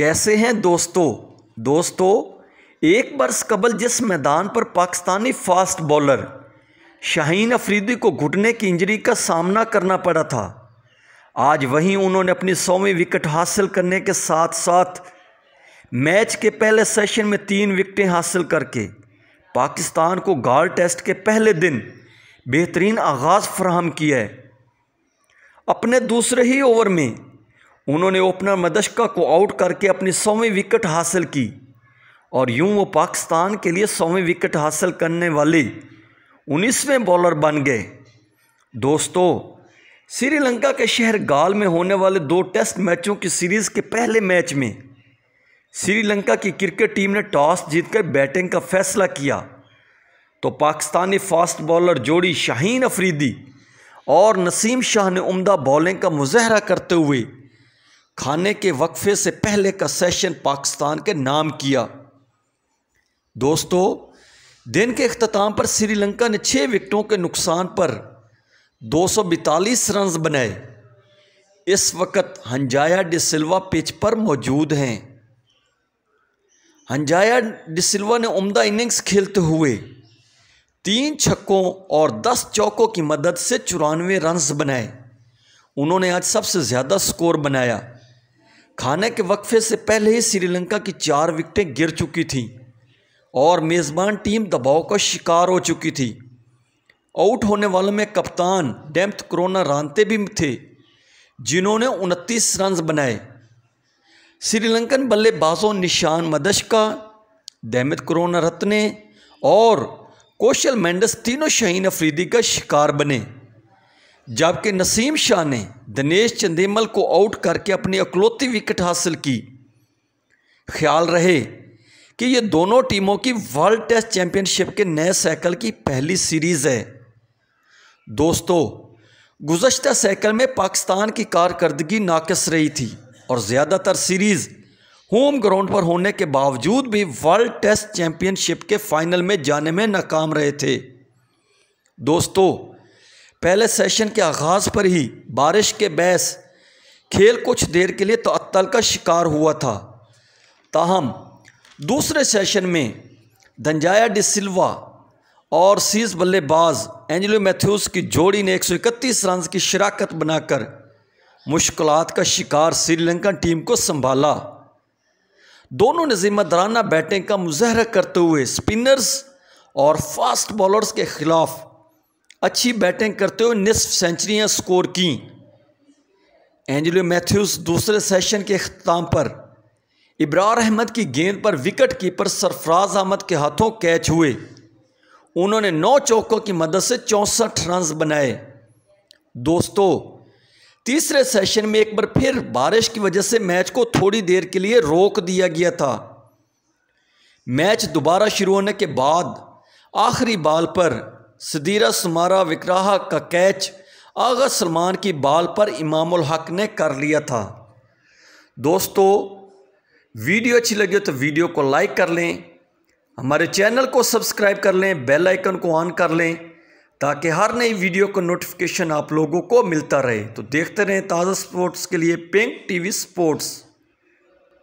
कैसे हैं दोस्तों दोस्तों एक बरस कबल जिस मैदान पर पाकिस्तानी फास्ट बॉलर शाहीन अफरीदी को घुटने की इंजरी का सामना करना पड़ा था आज वहीं उन्होंने अपनी सौवीं विकेट हासिल करने के साथ साथ मैच के पहले सेशन में तीन विकटें हासिल करके पाकिस्तान को गार टेस्ट के पहले दिन बेहतरीन आगाज़ फ्राहम किया है अपने दूसरे ही ओवर में उन्होंने ओपनर मदशका को आउट करके अपनी सौवीं विकेट हासिल की और यूं वो पाकिस्तान के लिए सौवीं विकेट हासिल करने वाले उन्नीसवें बॉलर बन गए दोस्तों श्रीलंका के शहर गाल में होने वाले दो टेस्ट मैचों की सीरीज़ के पहले मैच में श्रीलंका की क्रिकेट टीम ने टॉस जीतकर बैटिंग का फैसला किया तो पाकिस्तानी फास्ट बॉलर जोड़ी शाहीन अफरीदी और नसीम शाह ने उम्दा बॉलिंग का मुजाहरा करते हुए खाने के वक्फे से पहले का सेशन पाकिस्तान के नाम किया दोस्तों दिन के अख्ताम पर श्रीलंका ने छः विकटों के नुकसान पर दो सौ बैतालीस रन बनाए इस वक्त हंजाया डिसल्वा पिच पर मौजूद हैं हंजाया डिसवा ने उमदा इनिंग्स खेलते हुए तीन छक्कों और दस चौकों की मदद से चौरानवे रन्स बनाए उन्होंने आज सबसे ज़्यादा स्कोर बनाया खाने के वक्फे से पहले ही श्रीलंका की चार विकटें गिर चुकी थीं और मेज़बान टीम दबाव का शिकार हो चुकी थी आउट होने वालों में कप्तान डेम्थ क्रोना रानते भी थे जिन्होंने उनतीस रन बनाए श्रीलंकन बल्लेबाजों निशान मदशका दैमित क्रोना रत्ने और कौशल मेंडस तीनों शहीन अफरीदी का शिकार बने जबकि नसीम शाह ने दिनेश चंदेमल को आउट करके अपनी अकलौती विकेट हासिल की ख्याल रहे कि ये दोनों टीमों की वर्ल्ड टेस्ट चैंपियनशिप के नए साइकिल की पहली सीरीज़ है दोस्तों गुजशत साइकिल में पाकिस्तान की कारकर्दगी नाकस रही थी और ज़्यादातर सीरीज़ होम ग्राउंड पर होने के बावजूद भी वर्ल्ड टेस्ट चैंपियनशिप के फाइनल में जाने में नाकाम रहे थे दोस्तों पहले सेशन के आगाज़ पर ही बारिश के बैस खेल कुछ देर के लिए तअत्तल का शिकार हुआ था ताहम दूसरे सेशन में दंजाया डिसिल्वा और सीज बल्लेबाज एंजलो मैथ्यूस की जोड़ी ने 131 रन की शराकत बनाकर मुश्किल का शिकार श्रीलंका टीम को संभाला दोनों ने जिम्मेदाराना बैटिंग का मुजाहरा करते हुए स्पिनर्स और फास्ट बॉलर्स के खिलाफ अच्छी बैटिंग करते हुए निसफ सेंचुरियाँ स्कोर की एंजलो मैथ्यूज दूसरे सेशन के अख्ताम पर इब्रार अहमद की गेंद पर विकेट कीपर सरफराज अहमद के हाथों कैच हुए उन्होंने नौ चौकों की मदद से चौंसठ रन बनाए दोस्तों तीसरे सेशन में एक बार फिर बारिश की वजह से मैच को थोड़ी देर के लिए रोक दिया गया था मैच दोबारा शुरू होने के बाद आखिरी बाल पर सदीरा मारा विकराहा का कैच आगा सलमान की बाल पर इमामुल हक ने कर लिया था दोस्तों वीडियो अच्छी लगी हो तो वीडियो को लाइक कर लें हमारे चैनल को सब्सक्राइब कर लें बेल आइकन को ऑन कर लें ताकि हर नई वीडियो का नोटिफिकेशन आप लोगों को मिलता रहे तो देखते रहें ताज़ा स्पोर्ट्स के लिए पिंक टीवी स्पोर्ट्स